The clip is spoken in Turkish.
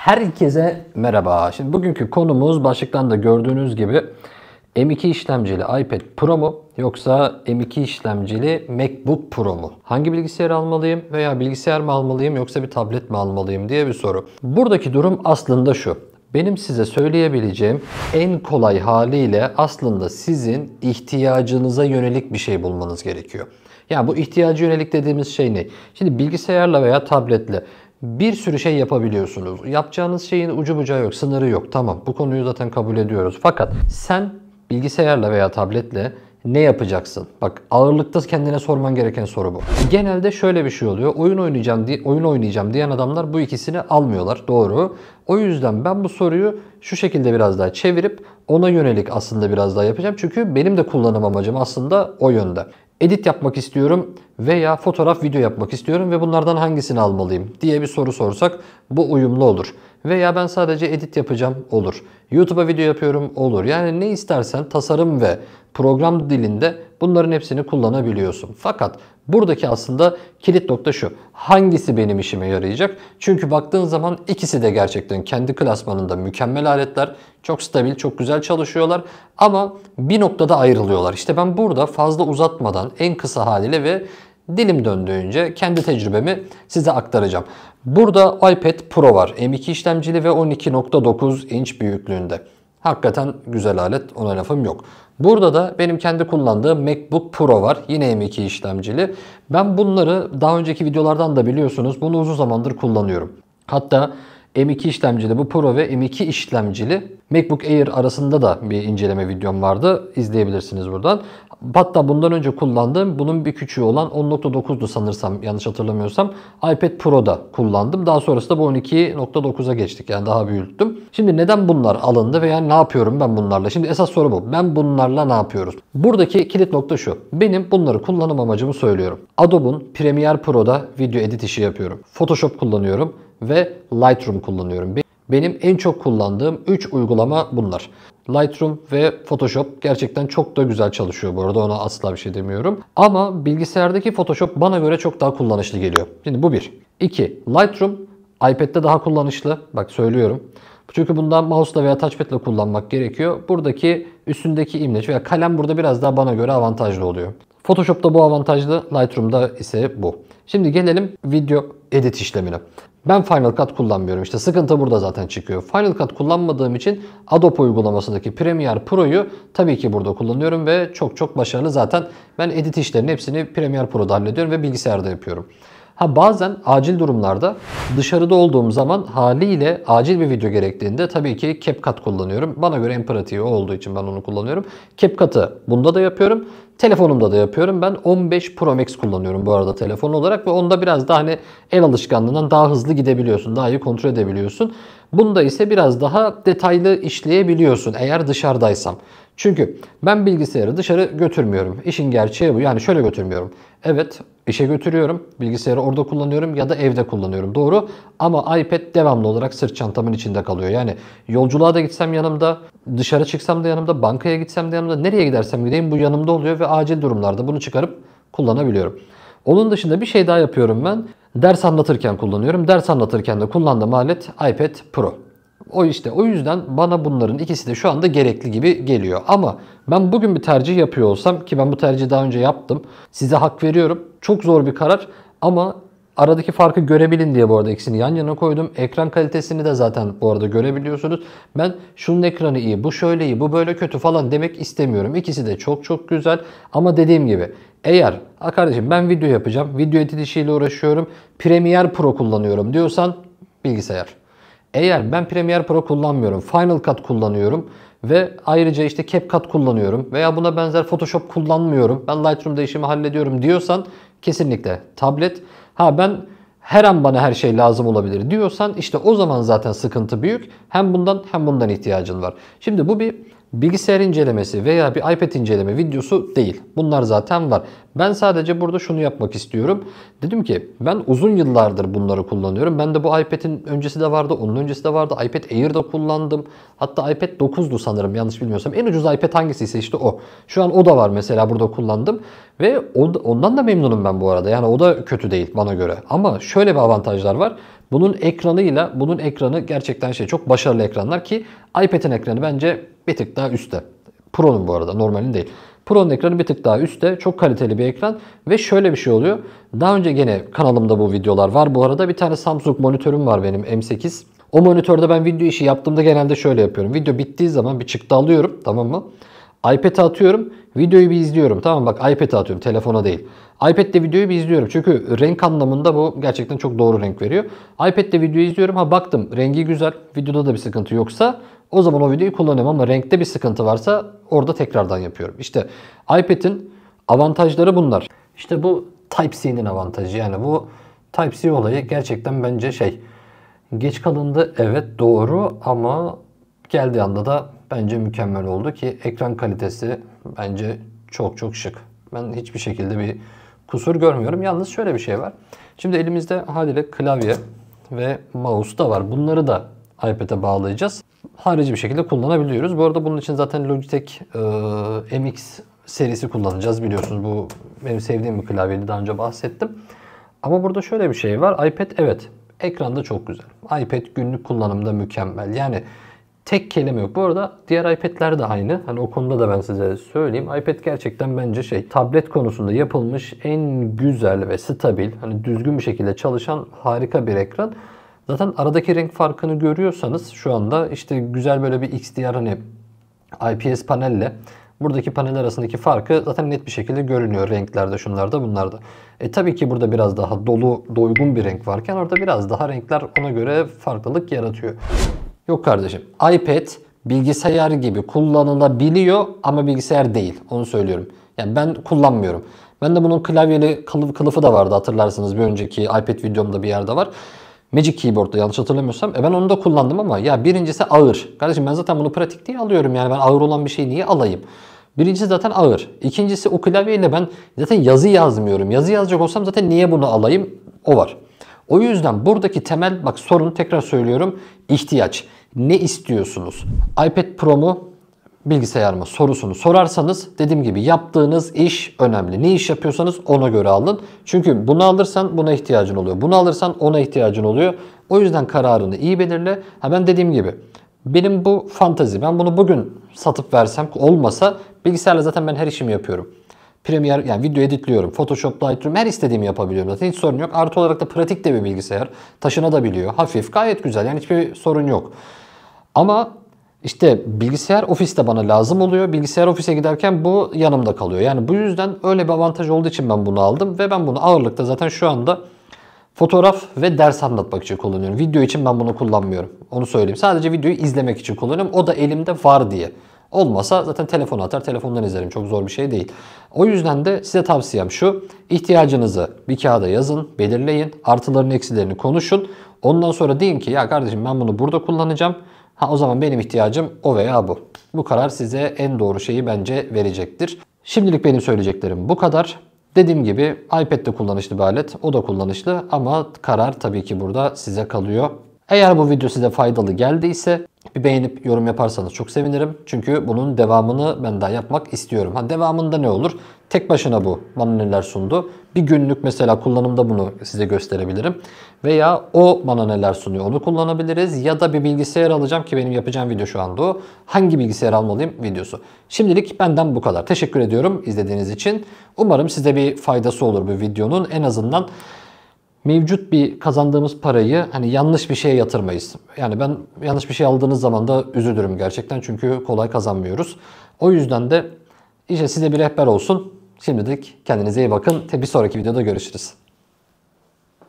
Herkese merhaba. Şimdi bugünkü konumuz başlıktan da gördüğünüz gibi M2 işlemcili iPad Pro mu yoksa M2 işlemcili MacBook Pro mu? Hangi bilgisayarı almalıyım veya bilgisayar mı almalıyım yoksa bir tablet mi almalıyım diye bir soru. Buradaki durum aslında şu. Benim size söyleyebileceğim en kolay haliyle aslında sizin ihtiyacınıza yönelik bir şey bulmanız gerekiyor. Yani bu ihtiyacı yönelik dediğimiz şey ne? Şimdi bilgisayarla veya tabletle bir sürü şey yapabiliyorsunuz. Yapacağınız şeyin ucu bucağı yok, sınırı yok. Tamam bu konuyu zaten kabul ediyoruz. Fakat sen bilgisayarla veya tabletle ne yapacaksın? Bak ağırlıkta kendine sorman gereken soru bu. Genelde şöyle bir şey oluyor. Oyun oynayacağım diye oyun oynayacağım diyen adamlar bu ikisini almıyorlar. Doğru. O yüzden ben bu soruyu şu şekilde biraz daha çevirip ona yönelik aslında biraz daha yapacağım. Çünkü benim de kullanım amacım aslında o yönde edit yapmak istiyorum veya fotoğraf video yapmak istiyorum ve bunlardan hangisini almalıyım diye bir soru sorsak bu uyumlu olur. Veya ben sadece edit yapacağım olur. YouTube'a video yapıyorum olur. Yani ne istersen tasarım ve program dilinde bunların hepsini kullanabiliyorsun. Fakat buradaki aslında kilit nokta şu. Hangisi benim işime yarayacak? Çünkü baktığın zaman ikisi de gerçekten kendi klasmanında mükemmel aletler. Çok stabil, çok güzel çalışıyorlar. Ama bir noktada ayrılıyorlar. İşte ben burada fazla uzatmadan en kısa haliyle ve dilim döndüğünce kendi tecrübemi size aktaracağım. Burada iPad Pro var. M2 işlemcili ve 12.9 inç büyüklüğünde. Hakikaten güzel alet ona lafım yok. Burada da benim kendi kullandığım MacBook Pro var. Yine M2 işlemcili. Ben bunları daha önceki videolardan da biliyorsunuz bunu uzun zamandır kullanıyorum. Hatta M2 işlemcili bu Pro ve M2 işlemcili MacBook Air arasında da bir inceleme videom vardı. İzleyebilirsiniz buradan. Hatta bundan önce kullandığım bunun bir küçüğü olan 10.9'du sanırsam yanlış hatırlamıyorsam. iPad Pro'da kullandım. Daha sonrasında bu 12.9'a geçtik yani daha büyüttüm. Şimdi neden bunlar alındı veya ne yapıyorum ben bunlarla? Şimdi esas soru bu. Ben bunlarla ne yapıyoruz? Buradaki kilit nokta şu. Benim bunları kullanım amacımı söylüyorum. Adobe'un Premiere Pro'da video edit işi yapıyorum. Photoshop kullanıyorum ve Lightroom kullanıyorum. Benim en çok kullandığım 3 uygulama bunlar. Lightroom ve Photoshop gerçekten çok da güzel çalışıyor bu arada ona asla bir şey demiyorum. Ama bilgisayardaki Photoshop bana göre çok daha kullanışlı geliyor. Şimdi bu bir. İki, Lightroom iPad'de daha kullanışlı. Bak söylüyorum. Çünkü bundan mouse'la veya touchpad'le kullanmak gerekiyor. Buradaki üstündeki imleç veya kalem burada biraz daha bana göre avantajlı oluyor. Photoshop'ta bu avantajlı, Lightroom'da ise bu. Şimdi gelelim video edit işlemine. Ben Final Cut kullanmıyorum. İşte sıkıntı burada zaten çıkıyor. Final Cut kullanmadığım için Adobe uygulamasındaki Premiere Pro'yu tabii ki burada kullanıyorum ve çok çok başarılı zaten. Ben edit işlerini hepsini Premiere Pro'da hallediyorum ve bilgisayarda yapıyorum. Ha bazen acil durumlarda dışarıda olduğum zaman haliyle acil bir video gerektiğinde tabii ki CapCut kullanıyorum. Bana göre en pratiği olduğu için ben onu kullanıyorum. CapCut'ı bunda da yapıyorum. Telefonumda da yapıyorum. Ben 15 Pro Max kullanıyorum bu arada telefon olarak ve onda biraz daha hani el alışkanlığından daha hızlı gidebiliyorsun. Daha iyi kontrol edebiliyorsun. Bunda ise biraz daha detaylı işleyebiliyorsun eğer dışarıdaysam. Çünkü ben bilgisayarı dışarı götürmüyorum. İşin gerçeği bu. Yani şöyle götürmüyorum. Evet işe götürüyorum. Bilgisayarı orada kullanıyorum ya da evde kullanıyorum. Doğru ama iPad devamlı olarak sırt çantamın içinde kalıyor. Yani yolculuğa da gitsem yanımda, dışarı çıksam da yanımda, bankaya gitsem de yanımda, nereye gidersem gideyim bu yanımda oluyor ve acil durumlarda bunu çıkarıp kullanabiliyorum. Onun dışında bir şey daha yapıyorum ben. Ders anlatırken kullanıyorum. Ders anlatırken de kullandığım alet iPad Pro. O işte o yüzden bana bunların ikisi de şu anda gerekli gibi geliyor. Ama ben bugün bir tercih yapıyor olsam ki ben bu tercihi daha önce yaptım. Size hak veriyorum. Çok zor bir karar ama aradaki farkı görebilin diye bu arada ikisini yan yana koydum. Ekran kalitesini de zaten bu arada görebiliyorsunuz. Ben şunun ekranı iyi, bu şöyle iyi, bu böyle kötü falan demek istemiyorum. İkisi de çok çok güzel ama dediğim gibi eğer a kardeşim ben video yapacağım, video edit uğraşıyorum, Premiere Pro kullanıyorum diyorsan bilgisayar. Eğer ben Premiere Pro kullanmıyorum, Final Cut kullanıyorum ve ayrıca işte CapCut kullanıyorum veya buna benzer Photoshop kullanmıyorum, ben Lightroom'da işimi hallediyorum diyorsan kesinlikle tablet. Ha ben her an bana her şey lazım olabilir diyorsan işte o zaman zaten sıkıntı büyük. Hem bundan hem bundan ihtiyacın var. Şimdi bu bir bilgisayar incelemesi veya bir iPad inceleme videosu değil. Bunlar zaten var. Ben sadece burada şunu yapmak istiyorum. Dedim ki ben uzun yıllardır bunları kullanıyorum. Ben de bu iPad'in öncesi de vardı, onun öncesi de vardı. iPad Air'da kullandım. Hatta iPad 9'du sanırım yanlış bilmiyorsam. En ucuz iPad hangisiyse işte o. Şu an o da var mesela burada kullandım. Ve ondan da memnunum ben bu arada. Yani o da kötü değil bana göre. Ama şöyle bir avantajlar var. Bunun ekranıyla bunun ekranı gerçekten şey çok başarılı ekranlar ki iPad'in ekranı bence bir tık daha üstte. Pro'nun bu arada normalin değil. Pro'nun ekranı bir tık daha üstte. Çok kaliteli bir ekran ve şöyle bir şey oluyor. Daha önce gene kanalımda bu videolar var. Bu arada bir tane Samsung monitörüm var benim M8. O monitörde ben video işi yaptığımda genelde şöyle yapıyorum. Video bittiği zaman bir çıktı alıyorum tamam mı? iPad'e atıyorum. Videoyu bir izliyorum. Tamam bak iPad'e atıyorum. Telefona değil. iPad'de videoyu bir izliyorum. Çünkü renk anlamında bu gerçekten çok doğru renk veriyor. iPad'de videoyu izliyorum. Ha baktım rengi güzel. Videoda da bir sıkıntı yoksa o zaman o videoyu kullanıyorum ama renkte bir sıkıntı varsa orada tekrardan yapıyorum. İşte iPad'in avantajları bunlar. İşte bu Type-C'nin avantajı yani bu Type-C olayı gerçekten bence şey geç kalındı evet doğru ama geldiği anda da bence mükemmel oldu ki ekran kalitesi bence çok çok şık. Ben hiçbir şekilde bir kusur görmüyorum. Yalnız şöyle bir şey var. Şimdi elimizde haliyle klavye ve mouse da var. Bunları da iPad'e bağlayacağız harici bir şekilde kullanabiliyoruz. Bu arada bunun için zaten Logitech e, MX serisi kullanacağız biliyorsunuz. Bu benim sevdiğim bir klavyeydi daha önce bahsettim. Ama burada şöyle bir şey var. iPad evet ekranda çok güzel. iPad günlük kullanımda mükemmel. Yani tek kelime yok. Bu arada diğer iPad'ler de aynı. Hani o konuda da ben size söyleyeyim. iPad gerçekten bence şey tablet konusunda yapılmış en güzel ve stabil hani düzgün bir şekilde çalışan harika bir ekran. Zaten aradaki renk farkını görüyorsanız şu anda işte güzel böyle bir XDR hani IPS panelle buradaki panel arasındaki farkı zaten net bir şekilde görünüyor renklerde şunlarda bunlarda. E tabii ki burada biraz daha dolu doygun bir renk varken orada biraz daha renkler ona göre farklılık yaratıyor. Yok kardeşim iPad bilgisayar gibi kullanılabiliyor ama bilgisayar değil onu söylüyorum. Yani ben kullanmıyorum. Ben de bunun klavyeli kılıf, kılıfı da vardı hatırlarsınız bir önceki iPad videomda bir yerde var. Magic Keyboard'da yanlış hatırlamıyorsam. E ben onu da kullandım ama ya birincisi ağır. Kardeşim ben zaten bunu pratik diye alıyorum yani ben ağır olan bir şeyi niye alayım? Birincisi zaten ağır. İkincisi o klavyeyle ben zaten yazı yazmıyorum. Yazı yazacak olsam zaten niye bunu alayım? O var. O yüzden buradaki temel bak sorun tekrar söylüyorum ihtiyaç. Ne istiyorsunuz? iPad Pro mu? bilgisayarıma sorusunu sorarsanız dediğim gibi yaptığınız iş önemli. Ne iş yapıyorsanız ona göre alın. Çünkü bunu alırsan buna ihtiyacın oluyor. Bunu alırsan ona ihtiyacın oluyor. O yüzden kararını iyi belirle. Hemen dediğim gibi benim bu fantazi ben bunu bugün satıp versem olmasa bilgisayarla zaten ben her işimi yapıyorum. Premiere yani video editliyorum. Photoshop, Lightroom her istediğimi yapabiliyorum zaten. Hiç sorun yok. Artı olarak da pratik de bir bilgisayar. Taşına da biliyor. Hafif gayet güzel yani hiçbir sorun yok. Ama işte bilgisayar ofis de bana lazım oluyor. Bilgisayar ofise giderken bu yanımda kalıyor. Yani bu yüzden öyle bir avantaj olduğu için ben bunu aldım ve ben bunu ağırlıkta zaten şu anda fotoğraf ve ders anlatmak için kullanıyorum. Video için ben bunu kullanmıyorum. Onu söyleyeyim. Sadece videoyu izlemek için kullanıyorum. O da elimde var diye. Olmasa zaten telefon atar, telefondan izlerim. Çok zor bir şey değil. O yüzden de size tavsiyem şu. İhtiyacınızı bir kağıda yazın, belirleyin. Artılarını, eksilerini konuşun. Ondan sonra deyin ki ya kardeşim ben bunu burada kullanacağım. Ha o zaman benim ihtiyacım o veya bu. Bu karar size en doğru şeyi bence verecektir. Şimdilik benim söyleyeceklerim bu kadar. Dediğim gibi iPad de kullanışlı bir alet, o da kullanışlı ama karar tabii ki burada size kalıyor. Eğer bu video size faydalı geldiyse bir beğenip yorum yaparsanız çok sevinirim. Çünkü bunun devamını ben daha yapmak istiyorum. Ha devamında ne olur? Tek başına bu bana sundu. Bir günlük mesela kullanımda bunu size gösterebilirim. Veya o bana neler sunuyor onu kullanabiliriz. Ya da bir bilgisayar alacağım ki benim yapacağım video şu anda o. Hangi bilgisayar almalıyım videosu. Şimdilik benden bu kadar. Teşekkür ediyorum izlediğiniz için. Umarım size bir faydası olur bu videonun. En azından mevcut bir kazandığımız parayı hani yanlış bir şeye yatırmayız. Yani ben yanlış bir şey aldığınız zaman da üzülürüm gerçekten çünkü kolay kazanmıyoruz. O yüzden de işte size bir rehber olsun. Şimdilik kendinize iyi bakın. Bir sonraki videoda görüşürüz.